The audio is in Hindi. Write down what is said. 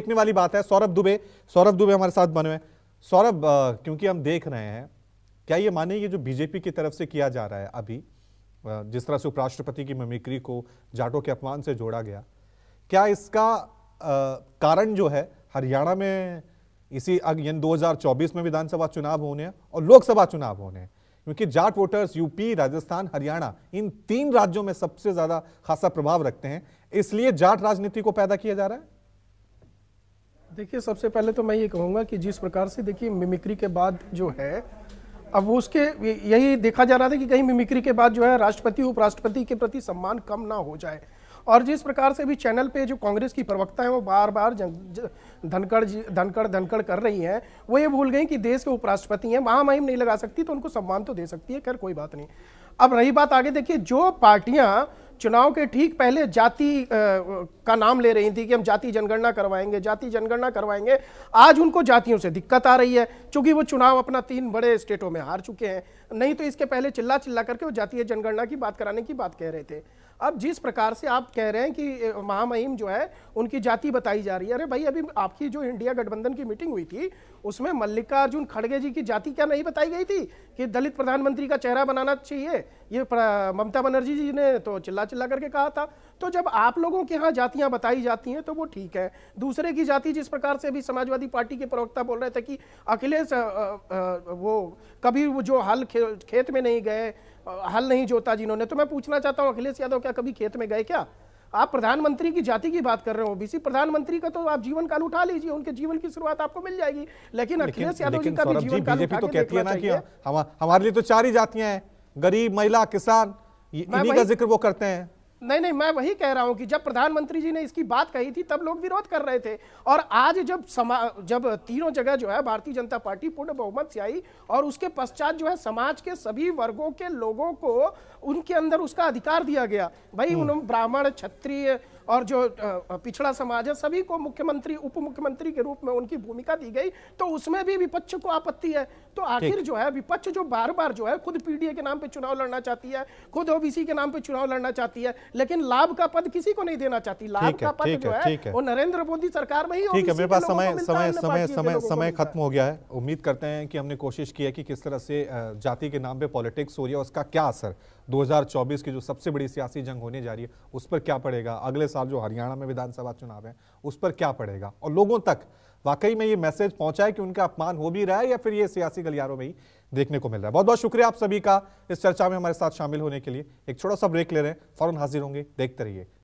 फेंकने वाली बात है सौरभ दुबे सौरभ दुबे हमारे साथ बने हुए सौरभ क्योंकि हम देख रहे हैं क्या ये माने ये जो बीजेपी की तरफ से किया जा रहा है अभी जिस तरह से उपराष्ट्रपति की मिमिक्री को जाटों के अपमान से जोड़ा गया क्या इसका कारण जो है हरियाणा में इसी अग यानी दो में विधानसभा चुनाव होने हैं और लोकसभा चुनाव होने हैं क्योंकि जाट वोटर्स यूपी राजस्थान हरियाणा इन तीन राज्यों में सबसे ज्यादा खासा प्रभाव रखते हैं इसलिए जाट राजनीति को पैदा किया जा रहा है देखिए सबसे पहले तो मैं ये कहूँगा कि जिस प्रकार से देखिए मिमिक्री के बाद जो है अब उसके यही देखा जा रहा था कि कहीं मिमिक्री के बाद जो है राष्ट्रपति उपराष्ट्रपति के प्रति सम्मान कम ना हो जाए और जिस प्रकार से भी चैनल पे जो कांग्रेस की प्रवक्ता है वो बार बार धनखड़ धनखड़ धनखड़ कर रही हैं वो ये भूल गई कि देश के उपराष्ट्रपति हैं महामहिम नहीं लगा सकती तो उनको सम्मान तो दे सकती है खैर कोई बात नहीं अब रही बात आगे देखिए जो पार्टियां चुनाव के ठीक पहले जाति का नाम ले रही थी कि हम जाति जनगणना करवाएंगे जाति जनगणना करवाएंगे आज उनको जातियों से दिक्कत आ रही है क्योंकि वो चुनाव अपना तीन बड़े स्टेटों में हार चुके हैं नहीं तो इसके पहले चिल्ला चिल्ला करके वो जातीय जनगणना की बात कराने की बात कह रहे थे अब जिस प्रकार से आप कह रहे हैं कि महामहिम जो है उनकी जाति बताई जा रही है अरे भाई अभी आपकी जो इंडिया गठबंधन की मीटिंग हुई थी उसमें मल्लिकार्जुन खड़गे जी की जाति क्या नहीं बताई गई थी कि दलित प्रधानमंत्री का चेहरा बनाना चाहिए ये ममता बनर्जी जी ने तो चिल्ला चिल्ला करके कहा था तो जब आप लोगों के यहाँ जातियाँ बताई जाती हैं तो वो ठीक है दूसरे की जाति जिस प्रकार से अभी समाजवादी पार्टी के प्रवक्ता बोल रहे थे कि अखिलेश वो कभी वो जो हल खेत में नहीं गए हल नहीं जोता जिन्होंने तो मैं पूछना चाहता हूँ अखिलेश यादव क्या कभी खेत में गए क्या आप प्रधानमंत्री की जाति की बात कर रहे हो बीसी प्रधानमंत्री का तो आप जीवन काल उठा लीजिए उनके जीवन की शुरुआत आपको मिल जाएगी लेकिन अखिलेश यादव जी का भी जीवन काल तो उठा तो कहती है ना कि हमारे लिए तो चार ही जातियां हैं गरीब महिला किसान इन्हीं का जिक्र वो करते हैं नहीं नहीं मैं वही कह रहा हूं कि जब प्रधानमंत्री जी ने इसकी बात कही थी तब लोग विरोध कर रहे थे और आज जब समा जब तीनों जगह जो है भारतीय जनता पार्टी पूर्ण बहुमत से आई और उसके पश्चात जो है समाज के सभी वर्गों के लोगों को उनके अंदर उसका अधिकार दिया गया भाई हम्म। उन्होंने ब्राह्मण क्षत्रिय और जो पिछड़ा समाज है सभी को मुख्यमंत्री उप मुख्यमंत्री के रूप में उनकी भूमिका दी गई तो उसमें भी विपक्ष को आपत्ति है तो आखिर जो है विपक्ष जो बार बार जो है खुद पीडीए के नाम पर चुनाव लड़ना चाहती है खुद ओबीसी के नाम पर चुनाव लड़ना चाहती है लेकिन लाभ का पद किसी को नहीं देना चाहती लाभ का पद जो है वो नरेंद्र मोदी सरकार में ही ठीक है मेरे पास समय समय समय समय समय खत्म हो गया है उम्मीद करते हैं कि हमने कोशिश की है कि किस तरह से जाति के नाम पे पॉलिटिक्स हो रही है उसका क्या असर 2024 की जो सबसे बड़ी सियासी जंग होने जा रही है उस पर क्या पड़ेगा अगले साल साल जो हरियाणा में विधानसभा चुनाव है उस पर क्या पड़ेगा और लोगों तक वाकई में ये मैसेज पहुंचा है कि उनका अपमान हो भी रहा है या फिर ये सियासी गलियारों में ही देखने को मिल रहा है बहुत बहुत शुक्रिया आप सभी का इस चर्चा में हमारे साथ शामिल होने के लिए एक छोटा सा ब्रेक ले रहे हैं फौरन हाजिर होंगे देखते रहिए